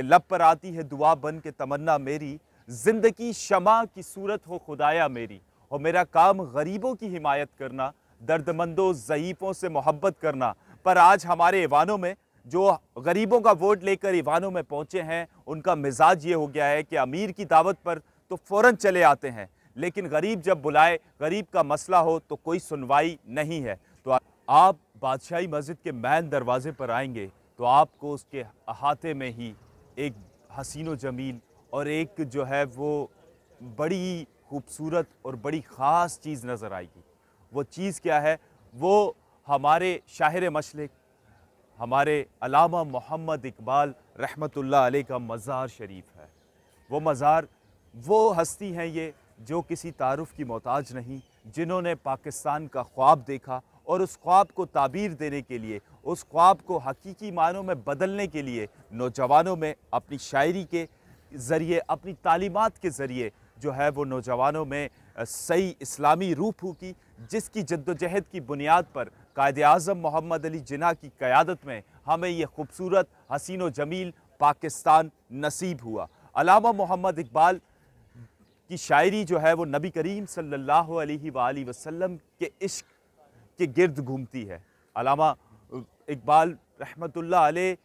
कि लब पर आती है दुआ बन के तमन्ना मेरी ज़िंदगी शमा की सूरत हो खुदाया मेरी और मेरा काम गरीबों की हिमायत करना दर्दमंदों ज़यीफ़ों से मोहब्बत करना पर आज हमारे ईवानों में जो गरीबों का वोट लेकर ईवानों में पहुंचे हैं उनका मिजाज ये हो गया है कि अमीर की दावत पर तो फ़ौर चले आते हैं लेकिन गरीब जब बुलाए गरीब का मसला हो तो कोई सुनवाई नहीं है तो आप बादशाही मस्जिद के मैन दरवाज़े पर आएंगे तो आपको उसके अहाते में ही एक हसीन जमील और एक जो है वो बड़ी खूबसूरत और बड़ी ख़ास चीज़ नज़र आएगी वो चीज़ क्या है वो हमारे शायर मशलिक हमारे अलामा मोहम्मद इकबाल रहमतुल्लाह अलैह का मज़ार शरीफ है वो मज़ार वो हस्ती हैं ये जो किसी तारफ़ की मोहताज नहीं जिन्होंने पाकिस्तान का ख्वाब देखा और उस ख्वाब को ताबीर देने के लिए उस ख्वाब को हकीकी मानों में बदलने के लिए नौजवानों में अपनी शायरी के ज़रिए अपनी तालीमत के ज़रिए जो है वो नौजवानों में सही इस्लामी रूप की जिसकी जद्दोजहद की बुनियाद पर कायद अजम मोहम्मद अली जिना की क़्यादत में हमें ये खूबसूरत हसीन व जमील पाकिस्तान नसीब हुआ अलामा मोहम्मद इकबाल की शायरी जो है वो नबी करीम सल्लल्लाहु अलैहि वसल्लम के इश्क के गिर्द घूमती है अलामा इकबाल रहमतुल्लाह अलैह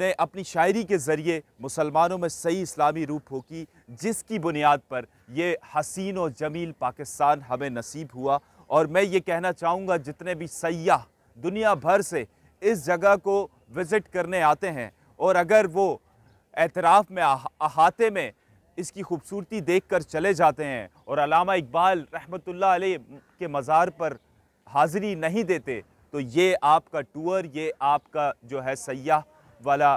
ने अपनी शायरी के ज़रिए मुसलमानों में सही इस्लामी रूप होगी जिसकी बुनियाद पर ये हसीन और जमील पाकिस्तान हमें नसीब हुआ और मैं ये कहना चाहूँगा जितने भी सयाह दुनिया भर से इस जगह को विज़िट करने आते हैं और अगर वो एतराफ़ में अहाते में इसकी खूबसूरती देख कर चले जाते हैं और अलामा इकबाल रहमतुल्लाह अलैह के मज़ार पर हाज़िरी नहीं देते तो ये आपका टूर ये आपका जो है सयाह वाला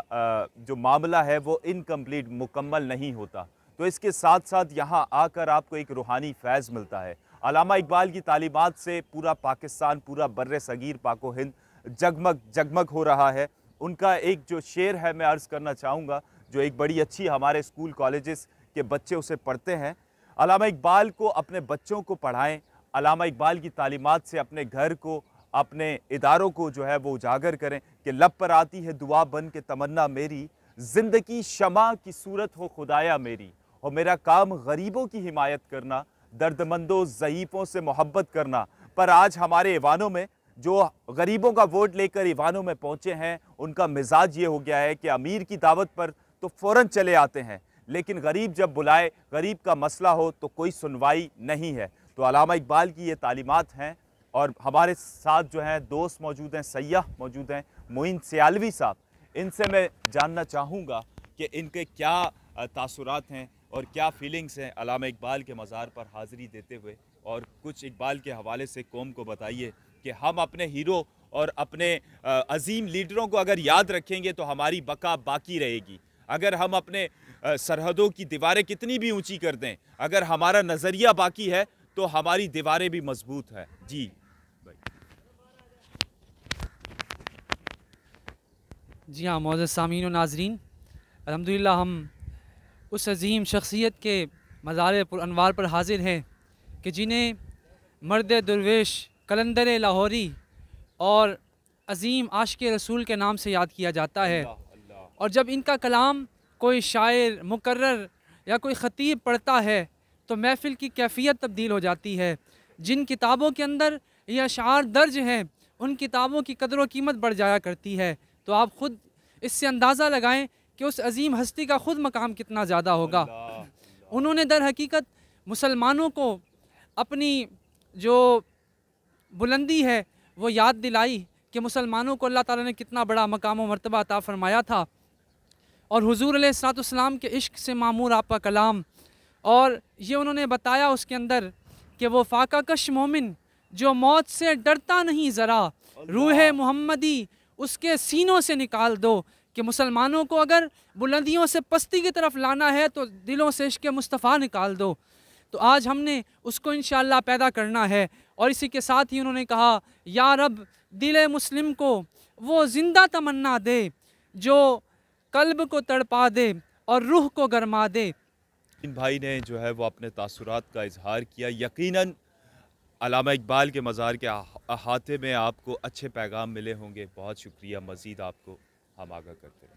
जो मामला है वो इनकम्प्लीट मुकम्मल नहीं होता तो इसके साथ साथ यहाँ आकर आपको एक रूहानी फैज़ मिलता है अलामा इकबाल की तालीमत से पूरा पाकिस्तान पूरा बर्र सगीर पाको हिंद जगमग जगमग हो रहा है उनका एक जो शेर है मैं अर्ज़ करना चाहूँगा जो एक बड़ी अच्छी हमारे स्कूल कॉलेज़ के बच्चे उसे पढ़ते हैं अलामा इकबाल को अपने बच्चों को पढ़ाएँ अलामा इकबाल की तालीमत से अपने घर को अपने इदारों को जो है वो उजागर करें कि लब पर आती है दुआ बन के तमन्ना मेरी ज़िंदगी शमा की सूरत हो खुदाया मेरी और मेरा काम गरीबों की हिमायत करना दर्दमंदों ज़यीफ़ों से मोहब्बत करना पर आज हमारे ईवानों में जो गरीबों का वोट लेकर ईवानों में पहुँचे हैं उनका मिजाज ये हो गया है कि अमीर की दावत पर तो फ़ौर चले आते हैं लेकिन गरीब जब बुलाए गरीब का मसला हो तो कोई सुनवाई नहीं है तो अलामा इकबाल की ये तालीमत हैं और हमारे साथ जो हैं दोस्त मौजूद हैं सयाह मौजूद हैं मोइन सयालवी साहब इनसे मैं जानना चाहूँगा कि इनके क्या तासुरात हैं और क्या फीलिंग्स हैं अलामा इकबाल के मज़ार पर हाज़िरी देते हुए और कुछ इकबाल के हवाले से कौम को बताइए कि हम अपने हीरो और अपने अजीम लीडरों को अगर याद रखेंगे तो हमारी बका बाकी रहेगी अगर हम अपने सरहदों की दीवारें कितनी भी ऊंची कर दें अगर हमारा नज़रिया बाकी है तो हमारी दीवारें भी मजबूत है जी जी हाँ मोज़ सामीन नाजरीन अलहमदिल्ला हम उस अजीम शख्सियत के मज़ार अनवार पर हाजिर हैं कि जिन्हें मर्द दुरवेश कलंदर लाहौरी और अजीम आश के रसूल के नाम से याद किया जाता है और जब इनका कलाम कोई शायर मुकर्र या कोई ख़तीब पढ़ता है तो महफिल की कैफियत तब्दील हो जाती है जिन किताबों के अंदर ये अशार दर्ज हैं उन किताबों की कदर व कीमत बढ़ जाया करती है तो आप ख़ुद इससे अंदाज़ा लगाएं कि उस अजीम हस्ती का ख़ुद मकाम कितना ज़्यादा होगा उन्होंने दर हकीकत मुसलमानों को अपनी जो बुलंदी है वो याद दिलाई कि मुसलमानों को अल्लाह ताला ने कितना बड़ा मकाम व मरतबा अता फ़रमाया था और हजूर सलाम के इश्क से मामूर आपका कलाम और ये उन्होंने बताया उसके अंदर कि वो फाका कश मोमिन जो मौत से डरता नहीं ज़रा रूह मोहम्मदी उसके सीनों से निकाल दो कि मुसलमानों को अगर बुलंदियों से पस्ती की तरफ लाना है तो दिलों से इश्क मुस्तफ़ा निकाल दो तो आज हमने उसको इन पैदा करना है और इसी के साथ ही उन्होंने कहा या रब दिल मुस्लिम को वो ज़िंदा तमन्ना दे जो कल्ब को तड़पा दे और रूह को गरमा दे इन भाई ने जो है वो अपने तसरत का इजहार किया यकीन अलामा इकबाल के मज़ार के अहाते में आपको अच्छे पैगाम मिले होंगे बहुत शुक्रिया मज़ीद आपको हम आगा करते रहें